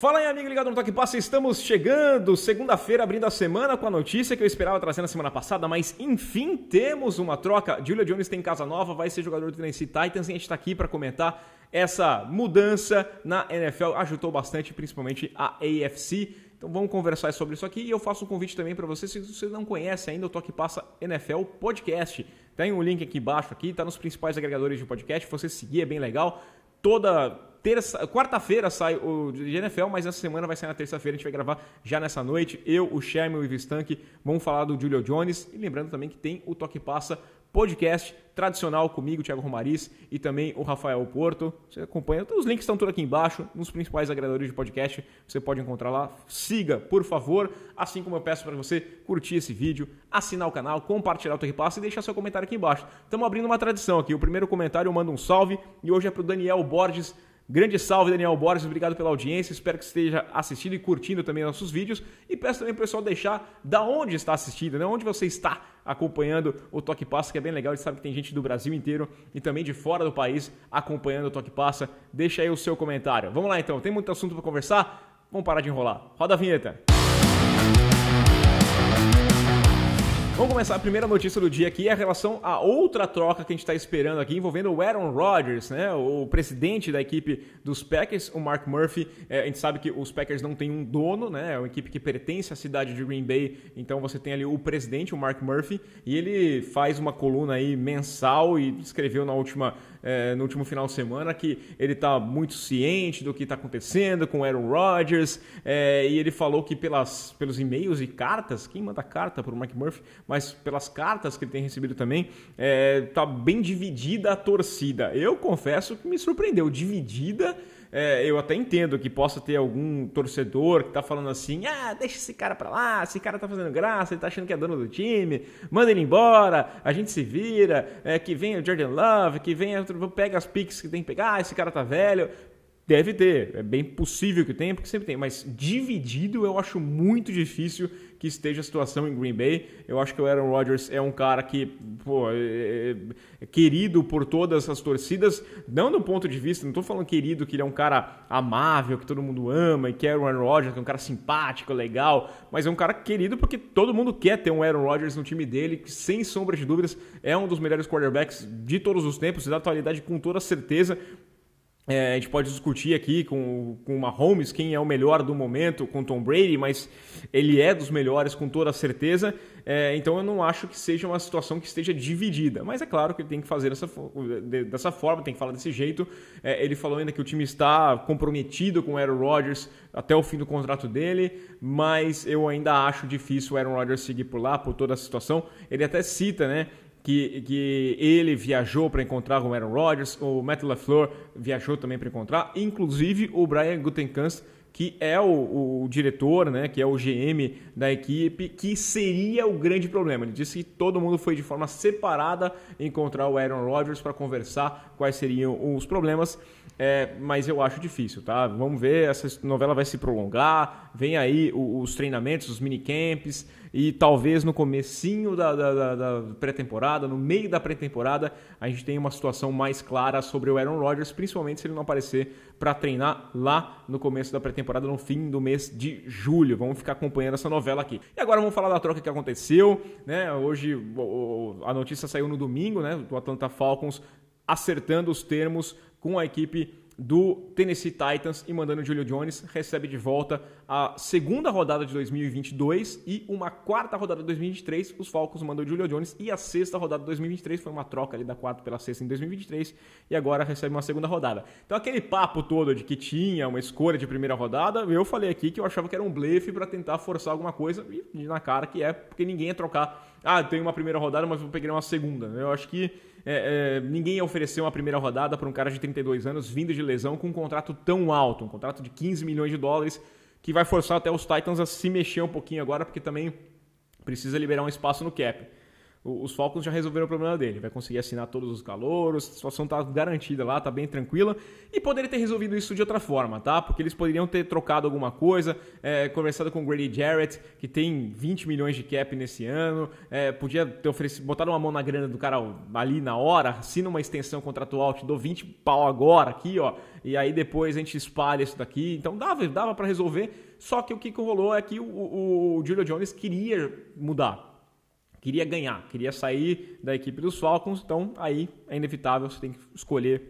Fala aí, amigo ligado no Toque Passa, estamos chegando, segunda-feira, abrindo a semana com a notícia que eu esperava trazer na semana passada, mas enfim, temos uma troca. Julia Jones tem casa nova, vai ser jogador do Tennessee Titans e a gente está aqui para comentar essa mudança na NFL, ajudou bastante, principalmente a AFC. Então vamos conversar sobre isso aqui e eu faço um convite também para você, se você não conhece ainda o Toque Passa NFL Podcast. Tem um link aqui embaixo, aqui, tá nos principais agregadores de podcast, você seguir é bem legal. Toda terça, quarta-feira sai o de NFL, mas essa semana vai sair na terça-feira, a gente vai gravar já nessa noite. Eu, o Sherman e o Vistank vamos falar do Julio Jones. E lembrando também que tem o Toque Passa podcast tradicional comigo, Thiago Romariz, e também o Rafael Porto. Você acompanha, os links estão tudo aqui embaixo, nos principais agregadores de podcast, você pode encontrar lá. Siga, por favor, assim como eu peço para você curtir esse vídeo, assinar o canal, compartilhar o Toque Passa e deixar seu comentário aqui embaixo. Estamos abrindo uma tradição aqui, o primeiro comentário eu mando um salve, e hoje é para o Daniel Borges, Grande salve, Daniel Borges, obrigado pela audiência. Espero que esteja assistindo e curtindo também nossos vídeos. E peço também para o pessoal deixar da onde está assistindo, né? onde você está acompanhando o Toque Passa, que é bem legal. A gente sabe que tem gente do Brasil inteiro e também de fora do país acompanhando o Toque Passa. Deixa aí o seu comentário. Vamos lá então, tem muito assunto para conversar? Vamos parar de enrolar. Roda a vinheta. Vamos começar a primeira notícia do dia aqui, é a relação a outra troca que a gente está esperando aqui, envolvendo o Aaron Rodgers, né? O presidente da equipe dos Packers, o Mark Murphy. É, a gente sabe que os Packers não tem um dono, né? É uma equipe que pertence à cidade de Green Bay, então você tem ali o presidente, o Mark Murphy, e ele faz uma coluna aí mensal e escreveu na última é, no último final de semana que ele está muito ciente do que está acontecendo com Aaron Rodgers é, e ele falou que pelas, pelos e-mails e cartas, quem manda carta para o Mike Murphy, mas pelas cartas que ele tem recebido também, está é, bem dividida a torcida. Eu confesso que me surpreendeu, dividida. É, eu até entendo que possa ter algum torcedor que está falando assim: ah, deixa esse cara para lá, esse cara tá fazendo graça, ele tá achando que é dono do time, manda ele embora, a gente se vira, é, que venha o Jordan Love, que venha dentro, pega as piques que tem que pegar, ah, esse cara tá velho, Deve ter, é bem possível que tenha, porque sempre tem, mas dividido eu acho muito difícil que esteja a situação em Green Bay. Eu acho que o Aaron Rodgers é um cara que pô, é, é, é querido por todas as torcidas, não do ponto de vista, não estou falando querido que ele é um cara amável, que todo mundo ama e quer o Aaron Rodgers, que é um cara simpático, legal, mas é um cara querido porque todo mundo quer ter um Aaron Rodgers no time dele, que sem sombra de dúvidas é um dos melhores quarterbacks de todos os tempos, da atualidade com toda certeza. É, a gente pode discutir aqui com, com o Mahomes quem é o melhor do momento com Tom Brady, mas ele é dos melhores com toda certeza, é, então eu não acho que seja uma situação que esteja dividida. Mas é claro que ele tem que fazer essa, dessa forma, tem que falar desse jeito. É, ele falou ainda que o time está comprometido com o Aaron Rodgers até o fim do contrato dele, mas eu ainda acho difícil o Aaron Rodgers seguir por lá, por toda a situação. Ele até cita, né? que, que ele viajou para encontrar o Aaron Rodgers, o Matt LaFleur viajou também para encontrar, inclusive o Brian Gutenkunst, que é o, o, diretor, né, que é o GM da equipe, que seria o grande problema. Ele disse que todo mundo foi de forma separada encontrar o Aaron Rodgers para conversar quais seriam os problemas é, mas eu acho difícil, tá? Vamos ver, essa novela vai se prolongar, vem aí os, os treinamentos, os minicamps, e talvez no comecinho da, da, da pré-temporada, no meio da pré-temporada, a gente tenha uma situação mais clara sobre o Aaron Rodgers, principalmente se ele não aparecer para treinar lá no começo da pré-temporada, no fim do mês de julho. Vamos ficar acompanhando essa novela aqui. E agora vamos falar da troca que aconteceu, né? Hoje a notícia saiu no domingo, né? O Atlanta Falcons acertando os termos com a equipe do Tennessee Titans e mandando o Julio Jones, recebe de volta a segunda rodada de 2022 e uma quarta rodada de 2023. Os Falcons mandam o Julio Jones e a sexta rodada de 2023 foi uma troca ali da quarta pela sexta em 2023 e agora recebe uma segunda rodada. Então, aquele papo todo de que tinha uma escolha de primeira rodada, eu falei aqui que eu achava que era um blefe para tentar forçar alguma coisa e na cara que é, porque ninguém ia trocar. Ah, tem uma primeira rodada, mas vou pegar uma segunda. Eu acho que é, é, ninguém ofereceu uma primeira rodada para um cara de 32 anos vindo de lesão com um contrato tão alto, um contrato de 15 milhões de dólares, que vai forçar até os Titans a se mexer um pouquinho agora, porque também precisa liberar um espaço no cap os Falcons já resolveram o problema dele. Vai conseguir assinar todos os calouros, a situação tá garantida lá, tá bem tranquila. E poderia ter resolvido isso de outra forma, tá? Porque eles poderiam ter trocado alguma coisa, é, conversado com o Grady Jarrett, que tem 20 milhões de cap nesse ano, é, podia ter oferecido, botado uma mão na grana do cara ali na hora, assina uma extensão contratual, te dou 20 pau agora aqui, ó, e aí depois a gente espalha isso daqui. Então dava, dava para resolver, só que o que rolou é que o, o, o Julio Jones queria mudar queria ganhar, queria sair da equipe dos Falcons, então aí é inevitável, você tem que escolher,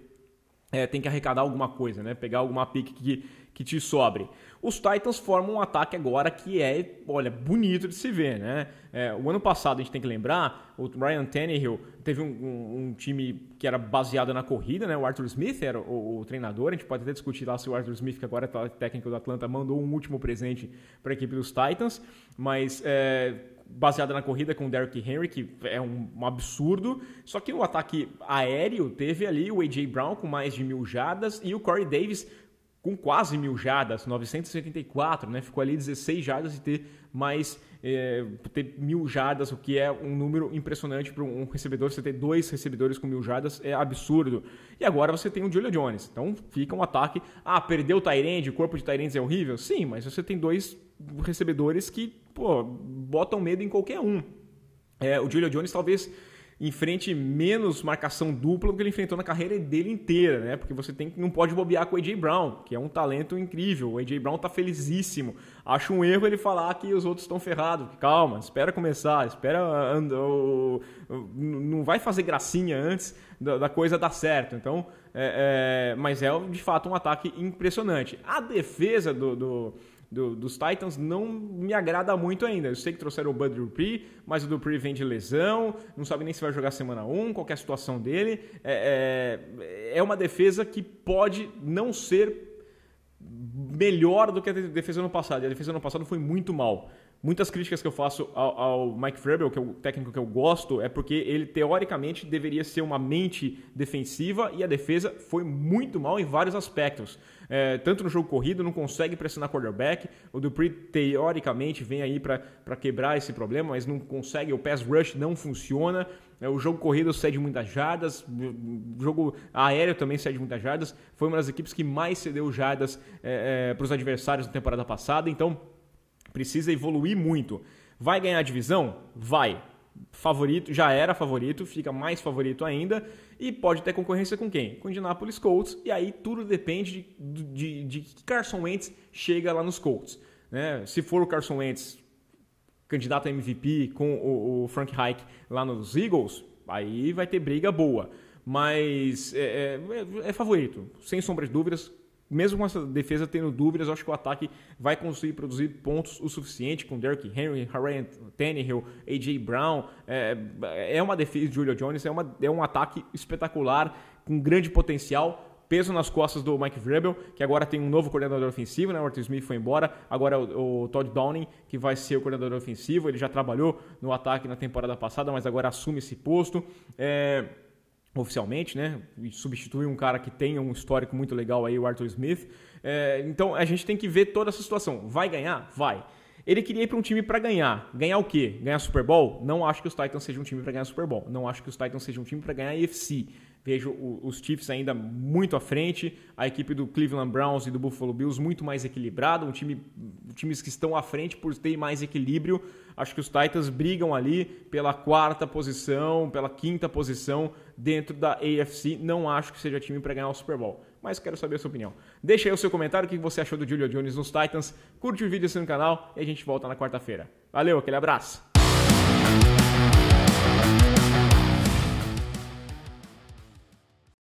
é, tem que arrecadar alguma coisa, né? Pegar alguma pique que, que te sobre. Os Titans formam um ataque agora que é, olha, bonito de se ver, né? É, o ano passado, a gente tem que lembrar, o Ryan Tannehill teve um, um, um time que era baseado na corrida, né? O Arthur Smith era o, o, treinador, a gente pode até discutir lá se o Arthur Smith, que agora é técnico do Atlanta, mandou um último presente para a equipe dos Titans, mas... É, baseada na corrida com o Derrick Henry, que é um, um, absurdo. Só que o ataque aéreo teve ali o A.J. Brown com mais de mil jadas e o Corey Davis com quase mil jardas, 984, né? Ficou ali 16 jardas e ter mais é, ter mil jardas, o que é um número impressionante para um recebedor. Você ter dois recebedores com mil jardas é absurdo. E agora você tem o Julio Jones. Então fica um ataque. Ah, perdeu o Tyrande, o corpo de Tyrande é horrível? Sim, mas você tem dois recebedores que pô, botam medo em qualquer um. É, o Julio Jones talvez enfrente menos marcação dupla do que ele enfrentou na carreira dele inteira, né? Porque você tem, não pode bobear com o AJ Brown, que é um talento incrível. O AJ Brown tá felizíssimo. Acho um erro ele falar que os outros estão ferrados. Calma, espera começar, espera. And, não vai fazer gracinha antes da, da coisa dar certo. Então, é, é, mas é de fato um ataque impressionante. A defesa do, do do, dos Titans não me agrada muito ainda. Eu sei que trouxeram o Bud Dupree, mas o Dupree vem de lesão, não sabe nem se vai jogar semana 1, qual é a situação dele. É, é, é uma defesa que pode não ser melhor do que a defesa no passado. E a defesa no passado foi muito mal. Muitas críticas que eu faço ao, ao Mike Vrabel, que é o técnico que eu gosto, é porque ele teoricamente deveria ser uma mente defensiva e a defesa foi muito mal em vários aspectos. É, tanto no jogo corrido, não consegue pressionar quarterback. O Dupree, teoricamente, vem aí para quebrar esse problema, mas não consegue. O pass rush não funciona. É, o jogo corrido cede muitas jardas. O jogo aéreo também cede muitas jardas. Foi uma das equipes que mais cedeu jardas é, é para os adversários na temporada passada. Então precisa evoluir muito. Vai ganhar divisão? Vai. Favorito, já era favorito, fica mais favorito ainda e pode ter concorrência com quem? Com o Indianapolis Colts e aí tudo depende de, de, de que Carson Wentz chega lá nos Colts. Né? Se for o Carson Wentz candidato a MVP com o, o Frank Reich lá nos Eagles, aí vai ter briga boa. Mas é, é, é, é favorito, sem sombra de dúvidas, mesmo com essa defesa tendo dúvidas, acho que o ataque vai conseguir produzir pontos o suficiente com Derrick Henry, Harry Tannehill, A.J. Brown. É, é uma defesa de Julio Jones, é, uma, é um ataque espetacular, com grande potencial. Peso nas costas do Mike Vrabel, que agora tem um novo coordenador ofensivo, né? O Arthur Smith foi embora, agora é o, o Todd Downing, que vai ser o coordenador ofensivo. Ele já trabalhou no ataque na temporada passada, mas agora assume esse posto. É oficialmente, né? E substitui um cara que tem um histórico muito legal aí, o Arthur Smith. É, então a gente tem que ver toda essa situação. Vai ganhar? Vai. Ele queria ir para um time para ganhar. Ganhar o quê? Ganhar Super Bowl? Não acho que os Titans sejam um time para ganhar Super Bowl. Não acho que os Titans sejam um time para ganhar a AFC. Vejo os Chiefs ainda muito à frente, a equipe do Cleveland Browns e do Buffalo Bills muito mais equilibrada, um time, times que estão à frente por ter mais equilíbrio. Acho que os Titans brigam ali pela quarta posição, pela quinta posição dentro da AFC. Não acho que seja time para ganhar o Super Bowl mas quero saber a sua opinião. Deixa aí o seu comentário, o que você achou do Julio Jones nos Titans. Curte o vídeo assim no canal e a gente volta na quarta-feira. Valeu, aquele abraço!